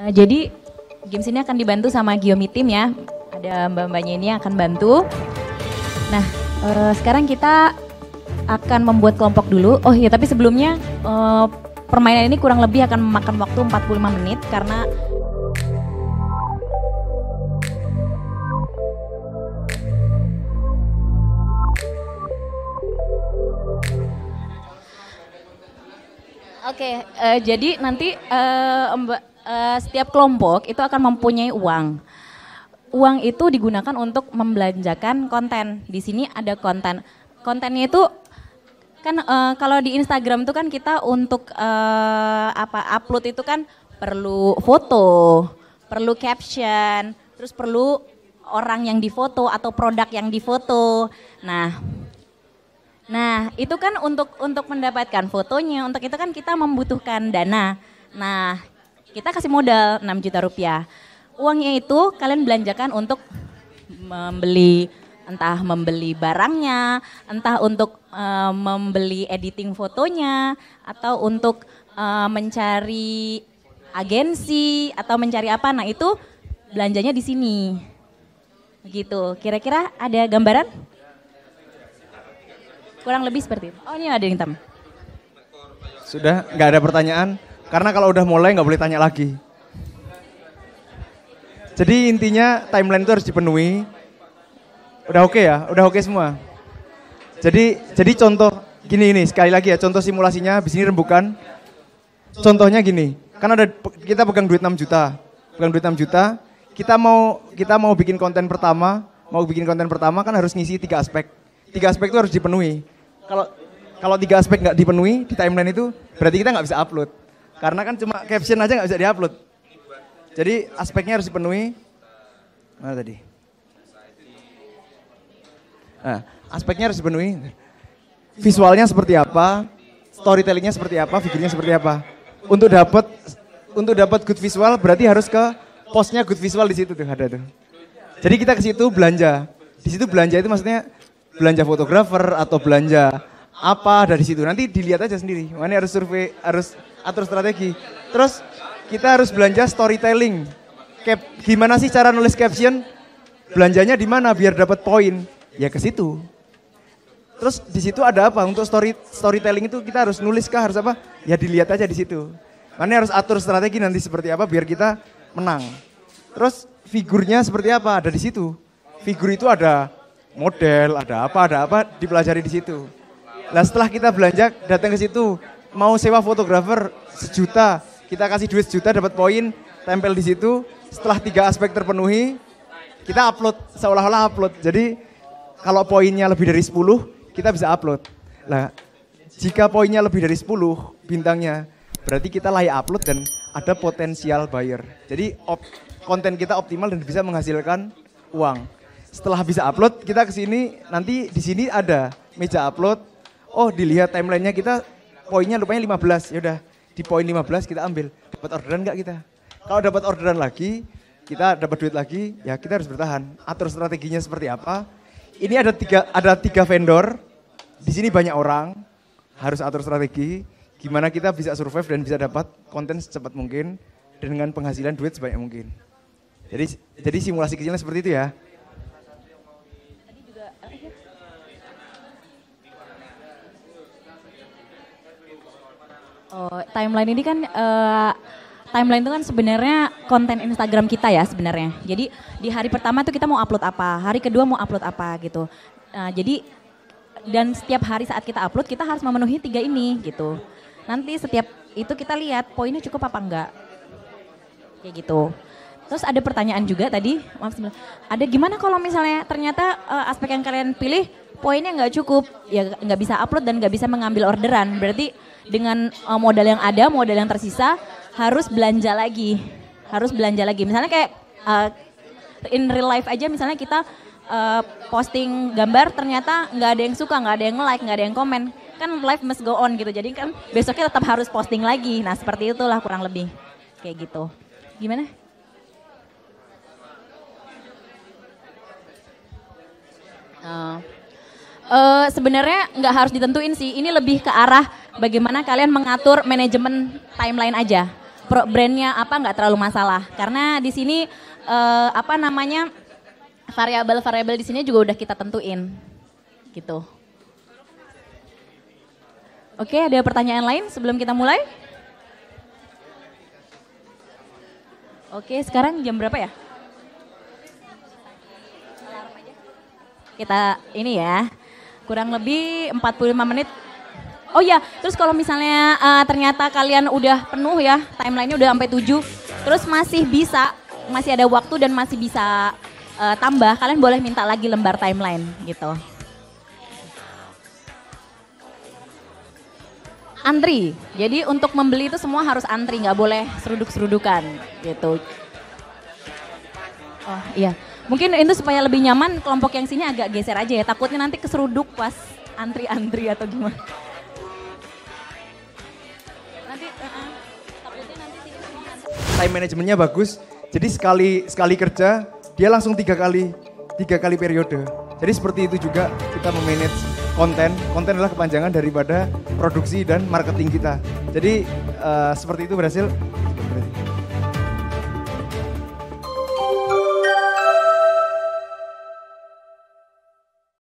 Uh, jadi games ini akan dibantu sama Giomi Team ya. Ada mbak-mbaknya ini akan bantu. Nah, uh, sekarang kita akan membuat kelompok dulu. Oh iya, tapi sebelumnya uh, permainan ini kurang lebih akan memakan waktu 45 menit karena Oke, okay, uh, jadi nanti uh, Mbak uh, setiap kelompok itu akan mempunyai uang. Uang itu digunakan untuk membelanjakan konten. Di sini ada konten. Kontennya itu kan uh, kalau di Instagram itu kan kita untuk uh, apa upload itu kan perlu foto, perlu caption, terus perlu orang yang difoto atau produk yang difoto. Nah, Nah, itu kan untuk untuk mendapatkan fotonya, untuk itu kan kita membutuhkan dana. Nah, kita kasih modal 6 juta rupiah. Uangnya itu kalian belanjakan untuk membeli entah membeli barangnya, entah untuk uh, membeli editing fotonya atau untuk uh, mencari agensi atau mencari apa. Nah, itu belanjanya di sini. Begitu. Kira-kira ada gambaran? Kurang lebih seperti itu. Oh, ini ada yang hitam. Sudah, nggak ada pertanyaan? Karena kalau udah mulai nggak boleh tanya lagi. Jadi intinya timeline itu harus dipenuhi. Udah oke okay ya, udah oke okay semua. Jadi jadi contoh gini ini sekali lagi ya contoh simulasinya di sini rembukan. Contohnya gini, kan ada kita pegang duit 6 juta. Pegang duit 6 juta, kita mau kita mau bikin konten pertama, mau bikin konten pertama kan harus ngisi tiga aspek. Tiga aspek itu harus dipenuhi. Kalau kalau tiga aspek nggak dipenuhi di timeline itu berarti kita nggak bisa upload. Karena kan cuma caption aja nggak bisa diupload. Jadi aspeknya harus dipenuhi. Mana tadi? Nah, aspeknya harus dipenuhi. Visualnya seperti apa? Storytellingnya seperti apa? Figurnya seperti apa? Untuk dapat untuk dapat good visual berarti harus ke posnya good visual di situ tuh ada tuh. Jadi kita ke situ belanja. Di situ belanja itu maksudnya belanja fotografer atau belanja apa dari situ. Nanti dilihat aja sendiri. Mana harus survei, harus atur strategi. Terus kita harus belanja storytelling. Cap, gimana sih cara nulis caption? Belanjanya di mana biar dapat poin? Ya ke situ. Terus di situ ada apa? Untuk story storytelling itu kita harus nulis kah? Harus apa? Ya dilihat aja di situ. Mana harus atur strategi nanti seperti apa biar kita menang. Terus figurnya seperti apa? Ada di situ. Figur itu ada model, ada apa, ada apa dipelajari di situ. Nah setelah kita belanja datang ke situ, mau sewa fotografer sejuta, kita kasih duit sejuta dapat poin, tempel di situ. Setelah tiga aspek terpenuhi, kita upload seolah-olah upload. Jadi kalau poinnya lebih dari 10, kita bisa upload. Nah, jika poinnya lebih dari 10 bintangnya, berarti kita layak upload dan ada potensial buyer. Jadi op, konten kita optimal dan bisa menghasilkan uang. Setelah bisa upload, kita ke sini nanti di sini ada meja upload. Oh, dilihat timelinenya kita poinnya lupanya 15. Ya udah, di poin 15 kita ambil. Dapat orderan nggak kita? Kalau dapat orderan lagi, kita dapat duit lagi, ya kita harus bertahan. Atur strateginya seperti apa? Ini ada tiga ada tiga vendor. Di sini banyak orang harus atur strategi gimana kita bisa survive dan bisa dapat konten secepat mungkin dengan penghasilan duit sebanyak mungkin. Jadi jadi simulasi kecilnya seperti itu ya. Oh, timeline ini kan uh, timeline itu kan sebenarnya konten Instagram kita ya sebenarnya. Jadi di hari pertama tuh kita mau upload apa, hari kedua mau upload apa gitu. Nah, jadi dan setiap hari saat kita upload kita harus memenuhi tiga ini gitu. Nanti setiap itu kita lihat poinnya cukup apa enggak. Kayak gitu. Terus ada pertanyaan juga tadi, maaf sebelum. Ada gimana kalau misalnya ternyata uh, aspek yang kalian pilih poinnya nggak cukup, ya nggak bisa upload dan nggak bisa mengambil orderan. Berarti dengan uh, modal yang ada, modal yang tersisa harus belanja lagi, harus belanja lagi. Misalnya kayak uh, in real life aja, misalnya kita uh, posting gambar ternyata nggak ada yang suka, nggak ada yang like, nggak ada yang komen, kan life must go on gitu. Jadi kan besoknya tetap harus posting lagi. Nah seperti itulah kurang lebih kayak gitu. Gimana? Uh. Sebenarnya nggak harus ditentuin sih. Ini lebih ke arah bagaimana kalian mengatur manajemen timeline aja. Pro brandnya apa nggak terlalu masalah. Karena di sini uh, apa namanya variabel-variabel di sini juga udah kita tentuin. Gitu. Oke, ada pertanyaan lain sebelum kita mulai? Oke, sekarang jam berapa ya? kita ini ya. Kurang lebih 45 menit. Oh ya, terus kalau misalnya uh, ternyata kalian udah penuh ya, timeline timelinenya udah sampai tujuh, terus masih bisa, masih ada waktu dan masih bisa uh, tambah, kalian boleh minta lagi lembar timeline gitu. Antri, jadi untuk membeli itu semua harus antri, nggak boleh seruduk-serudukan gitu. Oh iya. Mungkin itu supaya lebih nyaman kelompok yang sini agak geser aja ya. Takutnya nanti keseruduk pas antri-antri atau gimana. Nanti uh -uh. takutnya nanti sini Time manajemennya bagus. Jadi sekali sekali kerja dia langsung tiga kali tiga kali periode. Jadi seperti itu juga kita memanage konten. Konten adalah kepanjangan daripada produksi dan marketing kita. Jadi uh, seperti itu berhasil